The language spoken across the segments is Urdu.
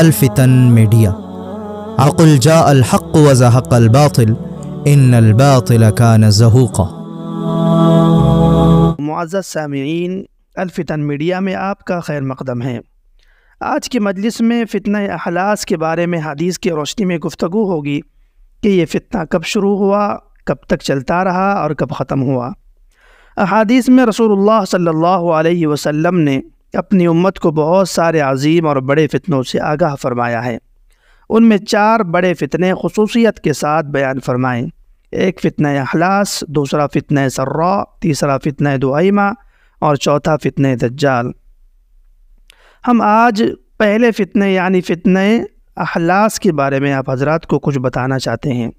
الفتن میڈیا عقل الحق وزحق الباطل ان الباطل معزز سامعین الفتن میڈیا میں آپ کا خیر مقدم ہے آج کی مجلس میں فتنہ احلاس کے بارے میں حدیث کی روشنی میں گفتگو ہوگی کہ یہ فتنہ کب شروع ہوا کب تک چلتا رہا اور کب ختم ہوا احادیث میں رسول اللہ صلی اللہ علیہ وسلم نے اپنی امت کو بہت سارے عظیم اور بڑے فتنوں سے آگاہ فرمایا ہے ان میں چار بڑے فتنے خصوصیت کے ساتھ بیان فرمائیں ایک فتنہ احلاس دوسرا فتنہ سرا تیسرا فتنہ دعائمہ اور چوتھا فتنہ دجال ہم آج پہلے فتنے یعنی فتنے احلاس کے بارے میں آپ حضرات کو کچھ بتانا چاہتے ہیں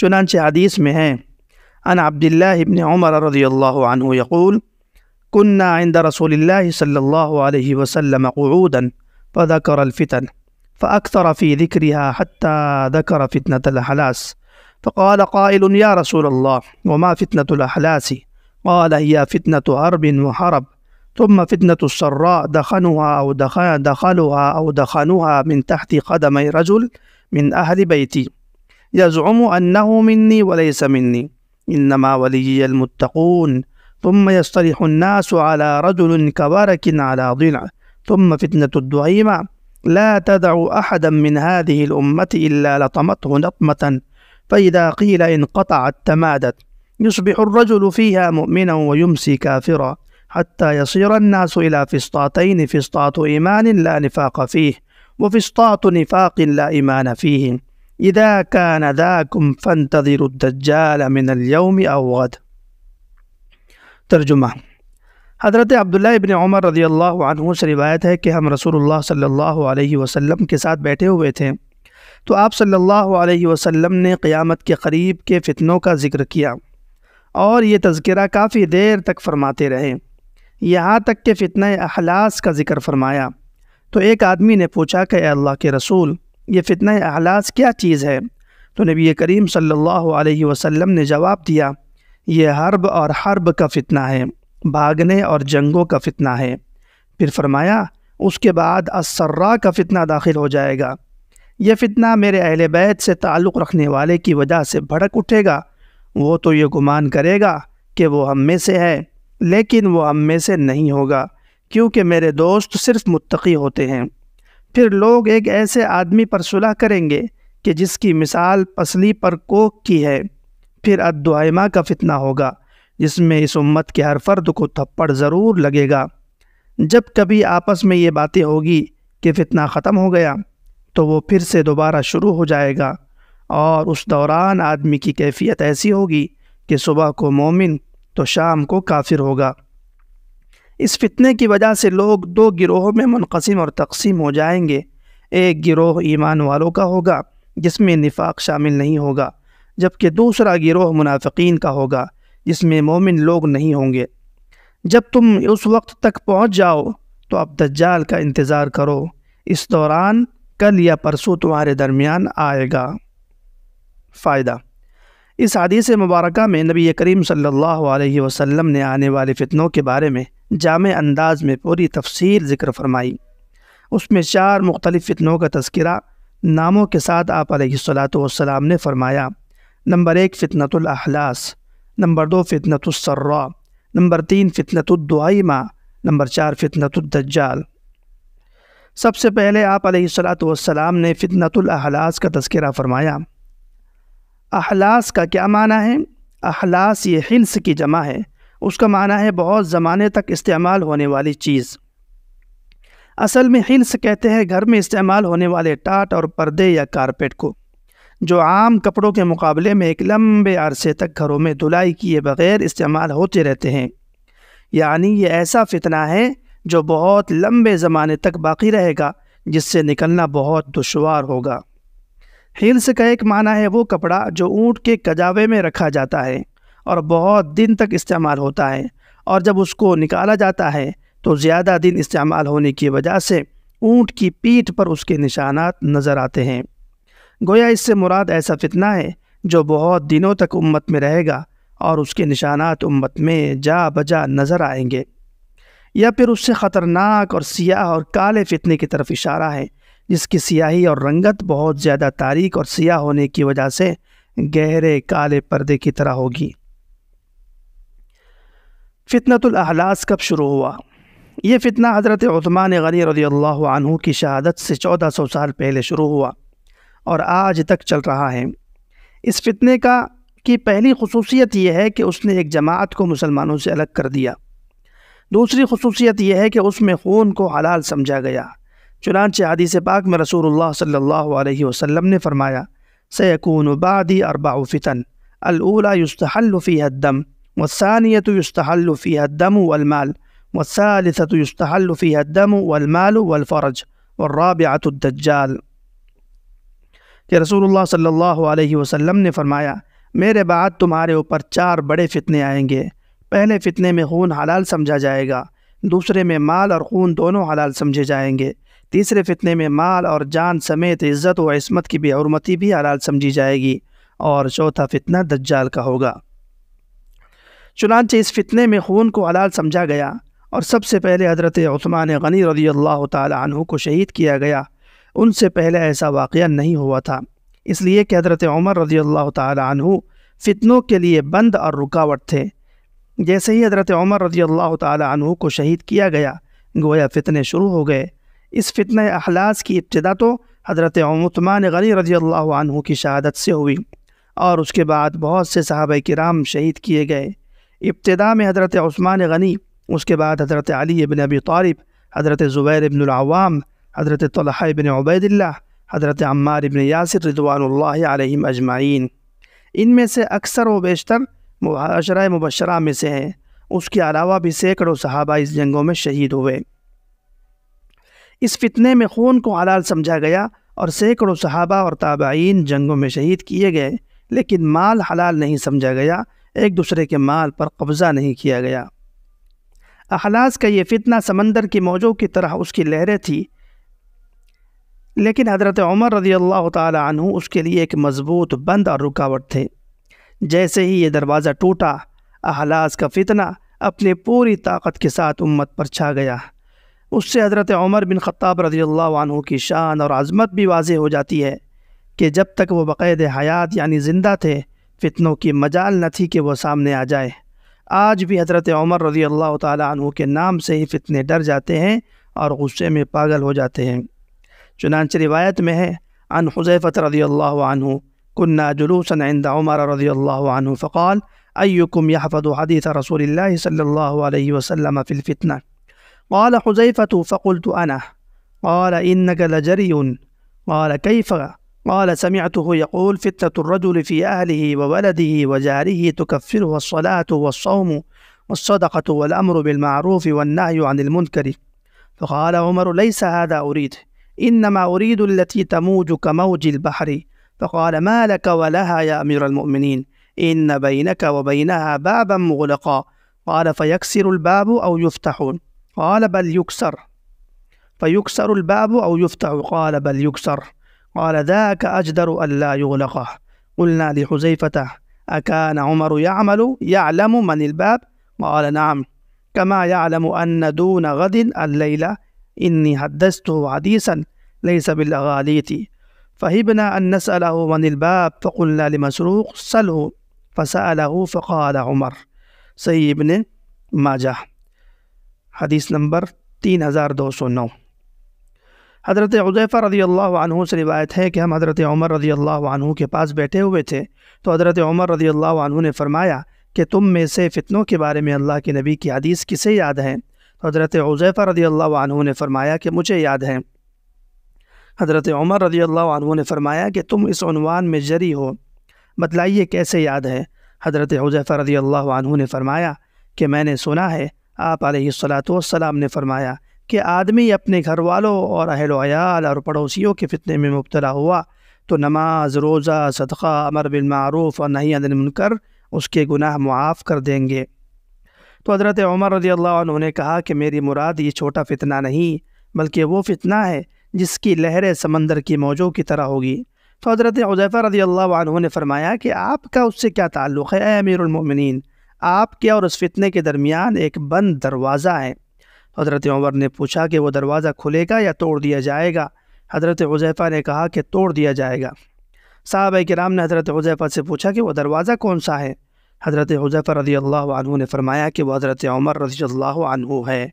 چنانچہ حدیث میں ہیں ان عبداللہ ابن عمر رضی اللہ عنہ یقول كنا عند رسول الله صلى الله عليه وسلم قعودا فذكر الفتن فأكثر في ذكرها حتى ذكر فتنة الأحلاس فقال قائل يا رسول الله وما فتنة الأحلاس قال هي فتنة هرب وحرب ثم فتنة السراء دخنها أو دخن دخلها أو دخنها من تحت قدمي رجل من أهل بيتي يزعم أنه مني وليس مني إنما ولي المتقون ثم يصطلح الناس على رجل كبرك على ضلع ثم فتنة الدعيمة لا تدع أحدا من هذه الأمة إلا لطمته لطمة فإذا قيل انقطعت تمادت يصبح الرجل فيها مؤمنا ويمسي كافرا حتى يصير الناس إلى فسطاتين فسطاط إيمان لا نفاق فيه وفسطاط نفاق لا إيمان فيه إذا كان ذاكم فانتظروا الدجال من اليوم أو غد ترجمہ حضرت عبداللہ ابن عمر رضی اللہ عنہ سے روایت ہے کہ ہم رسول اللہ صلی اللہ علیہ وسلم کے ساتھ بیٹھے ہوئے تھے تو آپ صلی اللہ علیہ وسلم نے قیامت کے قریب کے فتنوں کا ذکر کیا اور یہ تذکرہ کافی دیر تک فرماتے رہے یہاں تک کہ فتنہ احلاس کا ذکر فرمایا تو ایک آدمی نے پوچھا کہ اے اللہ کے رسول یہ فتنہ احلاس کیا چیز ہے تو نبی کریم صلی اللہ علیہ وسلم نے جواب دیا یہ حرب اور حرب کا فتنہ ہے بھاگنے اور جنگوں کا فتنہ ہے پھر فرمایا اس کے بعد اسرا کا فتنہ داخل ہو جائے گا یہ فتنہ میرے اہل بیت سے تعلق رکھنے والے کی وجہ سے بھڑک اٹھے گا وہ تو یہ گمان کرے گا کہ وہ ہم میں سے ہے لیکن وہ ہم میں سے نہیں ہوگا کیونکہ میرے دوست صرف متقی ہوتے ہیں پھر لوگ ایک ایسے آدمی پر صلح کریں گے کہ جس کی مثال پسلی پر کوک کی ہے پھر ادعائمہ کا فتنہ ہوگا جس میں اس امت کے ہر فرد کو تھپڑ ضرور لگے گا جب کبھی آپس میں یہ باتیں ہوگی کہ فتنہ ختم ہو گیا تو وہ پھر سے دوبارہ شروع ہو جائے گا اور اس دوران آدمی کی کیفیت ایسی ہوگی کہ صبح کو مومن تو شام کو کافر ہوگا اس فتنے کی وجہ سے لوگ دو گروہوں میں منقسم اور تقسیم ہو جائیں گے ایک گروہ ایمان والوں کا ہوگا جس میں نفاق شامل نہیں ہوگا جبکہ دوسرا گروہ منافقین کا ہوگا جس میں مومن لوگ نہیں ہوں گے جب تم اس وقت تک پہنچ جاؤ تو اب دجال کا انتظار کرو اس دوران کل یا پرسوں تمہارے درمیان آئے گا فائدہ اس حدیث مبارکہ میں نبی کریم صلی اللہ علیہ وسلم نے آنے والے فتنوں کے بارے میں جامع انداز میں پوری تفصیل ذکر فرمائی اس میں چار مختلف فتنوں کا تذکرہ ناموں کے ساتھ آپ علیہ السلاۃ والسلام نے فرمایا نمبر ایک فطنت الاحلاس نمبر دو فطنت السرا نمبر تین فطنت الدعیمہ نمبر چار فطنت الدجال سب سے پہلے آپ علیہ السلاۃ والسلام نے فطنت الاحلاس کا تذکرہ فرمایا احلاس کا کیا معنی ہے احلاس یہ حنس کی جمع ہے اس کا معنی ہے بہت زمانے تک استعمال ہونے والی چیز اصل میں ہنس کہتے ہیں گھر میں استعمال ہونے والے ٹاٹ اور پردے یا کارپیٹ کو جو عام کپڑوں کے مقابلے میں ایک لمبے عرصے تک گھروں میں دھلائی کیے بغیر استعمال ہوتے رہتے ہیں یعنی یہ ایسا فتنہ ہے جو بہت لمبے زمانے تک باقی رہے گا جس سے نکلنا بہت دشوار ہوگا ہلس کا ایک معنی ہے وہ کپڑا جو اونٹ کے کجاوے میں رکھا جاتا ہے اور بہت دن تک استعمال ہوتا ہے اور جب اس کو نکالا جاتا ہے تو زیادہ دن استعمال ہونے کی وجہ سے اونٹ کی پیٹھ پر اس کے نشانات نظر آتے ہیں گویا اس سے مراد ایسا فتنہ ہے جو بہت دنوں تک امت میں رہے گا اور اس کے نشانات امت میں جا بجا نظر آئیں گے یا پھر اس سے خطرناک اور سیاہ اور کالے فتنے کی طرف اشارہ ہے جس کی سیاہی اور رنگت بہت زیادہ تاریخ اور سیاہ ہونے کی وجہ سے گہرے کالے پردے کی طرح ہوگی فتنت الاحلاس کب شروع ہوا یہ فتنہ حضرت عثمان غنی رضی اللہ عنہ کی شہادت سے چودہ سو سال پہلے شروع ہوا اور آج تک چل رہا ہے اس فتنے کا کی پہلی خصوصیت یہ ہے کہ اس نے ایک جماعت کو مسلمانوں سے الگ کر دیا دوسری خصوصیت یہ ہے کہ اس میں خون کو حلال سمجھا گیا چنانچہ حدیث پاک میں رسول اللہ صلی اللہ علیہ وسلم نے فرمایا سیکون بعدی اربع فتن الاولا یستحل الاء الدم والثانیت یستحل وسانیت الدم والمال والثالثت یستحل المال الدم والمال والفرج والرابعت الدجال کہ رسول اللہ صلی اللہ علیہ وسلم نے فرمایا میرے بعد تمہارے اوپر چار بڑے فتنے آئیں گے پہلے فتنے میں خون حلال سمجھا جائے گا دوسرے میں مال اور خون دونوں حلال سمجھے جائیں گے تیسرے فتنے میں مال اور جان سمیت عزت و عصمت کی بے عرمتی بھی حلال سمجھی جائے گی اور چوتھا فتنہ دجال کا ہوگا چنانچہ اس فتنے میں خون کو حلال سمجھا گیا اور سب سے پہلے حضرت عثمان غنی رضی اللہ تعالی عنہ کو شہید کیا گیا ان سے پہلے ایسا واقعہ نہیں ہوا تھا اس لیے کہ حضرت عمر رضی اللہ تعالی عنہ فتنوں کے لیے بند اور رکاوٹ تھے جیسے ہی حضرت عمر رضی اللہ تعالی عنہ کو شہید کیا گیا گویا فتنے شروع ہو گئے اس فتنہ احلاس کی ابتدا تو حضرت عثمان غنی رضی اللہ عنہ کی شہادت سے ہوئی اور اس کے بعد بہت سے صحابہ کرام شہید کیے گئے ابتداء میں حضرت عثمان غنی اس کے بعد حضرت علی ابی طالب حضرت زبیر ابن العوام حضرت طلحہ ابن عبید اللہ حضرت عمار ابن یاسر رضوان اللہ علیہم اجمعین ان میں سے اکثر و بیشتر معاشرۂ مبشرہ میں سے ہیں اس کے علاوہ بھی سینکڑوں صحابہ اس جنگوں میں شہید ہوئے اس فتنے میں خون کو حلال سمجھا گیا اور سینکڑوں صحابہ اور تابعین جنگوں میں شہید کیے گئے لیکن مال حلال نہیں سمجھا گیا ایک دوسرے کے مال پر قبضہ نہیں کیا گیا اخلاص کا یہ فتنہ سمندر کی موجوں کی طرح اس کی لہریں تھی لیکن حضرت عمر رضی اللہ تعالی عنہ اس کے لیے ایک مضبوط بند اور رکاوٹ تھے جیسے ہی یہ دروازہ ٹوٹا احلاس کا فتنہ اپنے پوری طاقت کے ساتھ امت پر چھا گیا اس سے حضرت عمر بن خطاب رضی اللہ عنہ کی شان اور عظمت بھی واضح ہو جاتی ہے کہ جب تک وہ بقید حیات یعنی زندہ تھے فتنوں کی مجال نہ تھی کہ وہ سامنے آ جائے آج بھی حضرت عمر رضی اللہ تعالیٰ عنہ کے نام سے ہی فتنے ڈر جاتے ہیں اور غصے میں پاگل ہو جاتے ہیں عن رضی اللہ عنہ كنا جلوسا عند عمر رضی اللہ عنہ فقال उमर يحفظ حدیث رسول اللہ صلی اللہ علیہ وسلم في الفتنة قال حذيفة فقلت أنا قال إنك لجري قال كيف قال سمعته يقول فتنة الرجل في أهله وولده وجاره تكفره الصلاة والصوم والصدقة والأمر بالمعروف والنهي عن المنكر فقال عمر ليس هذا أريد إنما أريد التي تموج كموج البحر فقال ما لك ولها يا أمير المؤمنين إن بينك وبينها بابا مغلقا قال فيكسر الباب أو يفتح قال بل يكسر فيكسر الباب أو يفتح قال بل يكسر قال ذاك أجدر ألا يغلقه قلنا لحذيفة أكان عمر يعمل يعلم من الباب قال نعم كما يعلم أن دون غد الليلة إني حدثته حديثا ليس صبی اللہ أن تھی فہیبن الباب فقلنا لمسروق فق اللہ علیہ فق عمر صحیح ابن ماجہ حدیث نمبر تین ہزار دو سو نو حضرت عضیفہ رضی اللہ عنہ سے روایت ہے کہ ہم حضرت عمر رضی اللہ عنہ کے پاس بیٹھے ہوئے تھے تو حضرت عمر رضی اللہ عنہ نے فرمایا کہ تم میں سے فتنوں کے بارے میں اللہ کے نبی کی حدیث کسے یاد ہیں تو حضرت عضیفہ رضی اللہ عنہ نے فرمایا کہ مجھے یاد ہیں حضرت عمر رضی اللہ عنہ نے فرمایا کہ تم اس عنوان میں جری ہو بتلائیے کیسے یاد ہے حضرت حضیفہ رضی اللہ عنہ نے فرمایا کہ میں نے سنا ہے آپ علیہ الصلاۃ والسلام نے فرمایا کہ آدمی اپنے گھر والوں اور اہل و عیال اور پڑوسیوں کے فتنے میں مبتلا ہوا تو نماز روزہ صدقہ امر بالمعروف اور نہیں عدل من کر اس کے گناہ معاف کر دیں گے تو حضرت عمر رضی اللہ عنہ نے کہا کہ میری مراد یہ چھوٹا فتنہ نہیں بلکہ وہ فتنہ ہے جس کی لہریں سمندر کی موجوں کی طرح ہوگی تو حضرت عظیفر رضی اللہ عنہ نے فرمایا کہ آپ کا اس سے کیا تعلق ہے اے امیر المومنین آپ کے اور اس فتنے کے درمیان ایک بند دروازہ ہے حضرت عمر نے پوچھا کہ وہ دروازہ کھلے گا یا توڑ دیا جائے گا حضرت عظیفہ نے کہا کہ توڑ دیا جائے گا صحابہ کرام نے حضرت عظیفہ سے پوچھا کہ وہ دروازہ کون سا ہے حضرت حضیفر رضی اللہ عنہ نے فرمایا کہ وہ حضرت عمر رضی اللہ عنہ ہے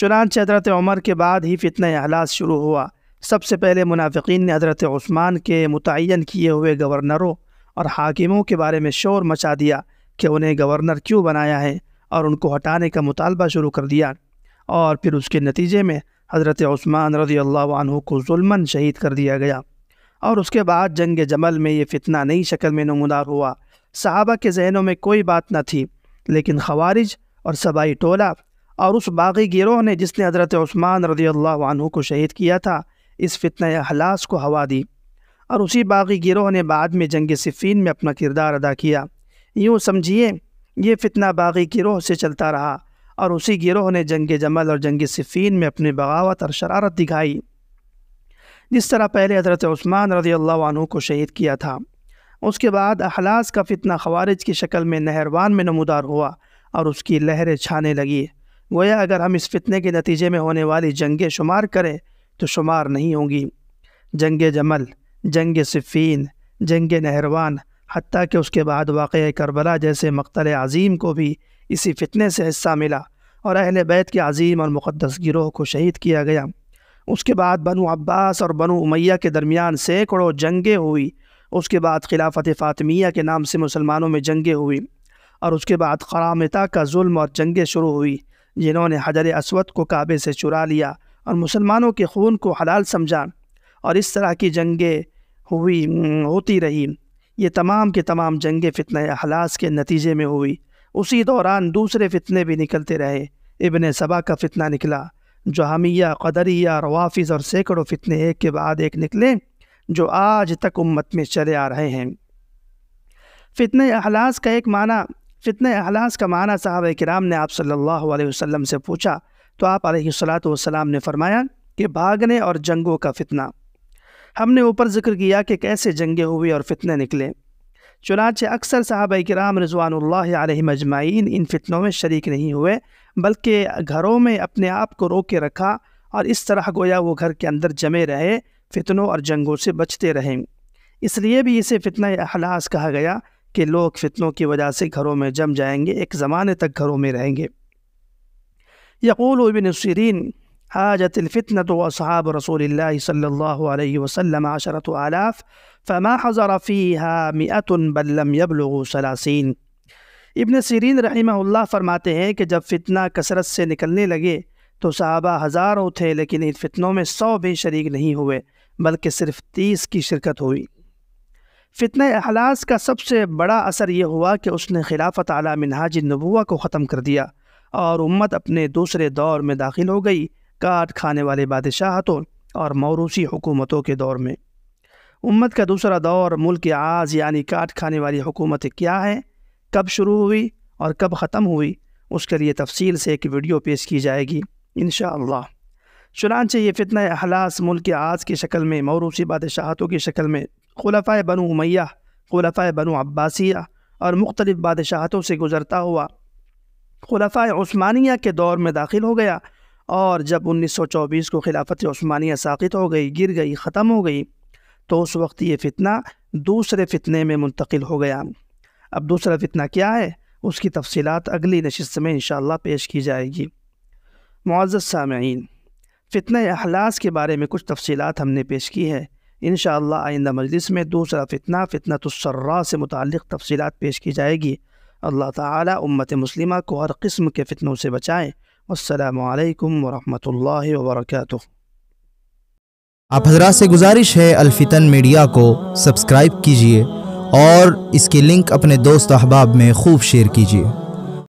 چنانچہ حضرت عمر کے بعد ہی فتنہ احلاس شروع ہوا سب سے پہلے منافقین نے حضرت عثمان کے متعین کیے ہوئے گورنروں اور حاکموں کے بارے میں شور مچا دیا کہ انہیں گورنر کیوں بنایا ہے اور ان کو ہٹانے کا مطالبہ شروع کر دیا اور پھر اس کے نتیجے میں حضرت عثمان رضی اللہ عنہ کو ظلمن شہید کر دیا گیا اور اس کے بعد جنگ جمل میں یہ فتنہ نئی شکل میں نمودار ہوا صحابہ کے ذہنوں میں کوئی بات نہ تھی لیکن خوارج اور صبائی ٹولہ اور اس باغی گروہ نے جس نے حضرت عثمان رضی اللہ عنہ کو شہید کیا تھا اس فتنہ احلاس کو ہوا دی اور اسی باغی گروہ نے بعد میں جنگ صفین میں اپنا کردار ادا کیا یوں سمجھیے یہ فتنہ باغی گروہ سے چلتا رہا اور اسی گروہ نے جنگ جمل اور جنگ صفین میں اپنی بغاوت اور شرارت دکھائی جس طرح پہلے حضرت عثمان رضی اللہ عنہ کو شہید کیا تھا اس کے بعد احلاس کا فتنہ خوارج کی شکل میں نہروان میں نمودار ہوا اور اس کی لہریں چھانے لگی گویا اگر ہم اس فتنے کے نتیجے میں ہونے والی جنگیں شمار کریں تو شمار نہیں ہوں گی جنگ جمل جنگ صفین جنگ نہروان حتیٰ کہ اس کے بعد واقع کربلا جیسے مقتل عظیم کو بھی اسی فتنے سے حصہ ملا اور اہل بیت کے عظیم اور مقدس گروہ کو شہید کیا گیا اس کے بعد بنو عباس اور بنو امیہ کے درمیان سینکڑوں جنگیں ہوئی اس کے بعد خلافت فاطمیہ کے نام سے مسلمانوں میں جنگیں ہوئی اور اس کے بعد قرامتہ کا ظلم اور جنگیں شروع ہوئی جنہوں نے حجر اسود کو کعبے سے چرا لیا اور مسلمانوں کے خون کو حلال سمجھا اور اس طرح کی جنگیں ہوئی ہوتی رہی یہ تمام کے تمام جنگیں فتنہ احلاس کے نتیجے میں ہوئی اسی دوران دوسرے فتنے بھی نکلتے رہے ابن صبا کا فتنہ نکلا جو ہمیہ قدریہ روافظ اور سینکڑوں فتنے ایک کے بعد ایک نکلے جو آج تک امت میں چلے آ رہے ہیں فتنہ احلاس کا ایک معنی فتنہ احلاس کا معنی صحابہ کرام نے آپ صلی اللہ علیہ وسلم سے پوچھا تو آپ علیہ السلاۃ والسلام نے فرمایا کہ بھاگنے اور جنگوں کا فتنہ ہم نے اوپر ذکر کیا کہ کیسے جنگیں ہوئے اور فتنے نکلے چنانچہ اکثر صحابہ کرام رضوان اللہ علیہ مجمعین ان فتنوں میں شریک نہیں ہوئے بلکہ گھروں میں اپنے آپ کو رو کے رکھا اور اس طرح گویا وہ گھر کے اندر جمے رہے فتنوں اور جنگوں سے بچتے رہیں اس لیے بھی اسے فتنہ احلاس کہا گیا کہ لوگ فتنوں کی وجہ سے گھروں میں جم جائیں گے ایک زمانے تک گھروں میں رہیں گے یقول ابن سیرین حاجت الفتنة وأصحاب رسول الله صلی الله علیہ وسلم عشرة آلاف فما حضر فيها بل لم يبلغ صلاسین ابن سیرین رحمہ اللہ فرماتے ہیں کہ جب فتنہ کثرت سے نکلنے لگے تو صحابہ ہزاروں تھے لیکن ان فتنوں میں سو بھی شریک نہیں ہوئے بلکہ صرف تیس کی شرکت ہوئی فتن احلاس کا سب سے بڑا اثر یہ ہوا کہ اس نے خلافت اعلیٰ منہاج نبوہ کو ختم کر دیا اور امت اپنے دوسرے دور میں داخل ہو گئی کاٹ کھانے والے بادشاہتوں اور موروثی حکومتوں کے دور میں امت کا دوسرا دور ملک آز یعنی کاٹ کھانے والی حکومت کیا ہے کب شروع ہوئی اور کب ختم ہوئی اس کے لیے تفصیل سے ایک ویڈیو پیش کی جائے گی انشاءاللہ اللہ چنانچہ یہ فتنہ احلاس ملک آز کی شکل میں موروثی بادشاہتوں کی شکل میں خلفۂ بنو امیہ خلفۂ بنو عباسیہ اور مختلف بادشاہتوں سے گزرتا ہوا خلفۂ عثمانیہ کے دور میں داخل ہو گیا اور جب انیس سو چوبیس کو خلافت عثمانیہ ساقط ہو گئی گر گئی ختم ہو گئی تو اس وقت یہ فتنہ دوسرے فتنے میں منتقل ہو گیا اب دوسرا فتنہ کیا ہے اس کی تفصیلات اگلی نشست میں انشاءاللہ پیش کی جائے گی معزز سامعین فتنہ احلاس کے بارے میں کچھ تفصیلات ہم نے پیش کی ہے انشاءاللہ آئندہ مجلس میں دوسرا فتنہ فتنہ السرا سے متعلق تفصیلات پیش کی جائے گی اللہ تعالی امت مسلمہ کو ہر قسم کے فتنوں سے بچائیں السلام علیکم ورحمۃ اللہ وبرکاتہ آپ حضرات سے گزارش ہے الفتن میڈیا کو سبسکرائب کیجیے اور اس کی لنک اپنے دوست احباب میں خوب شیئر کیجیے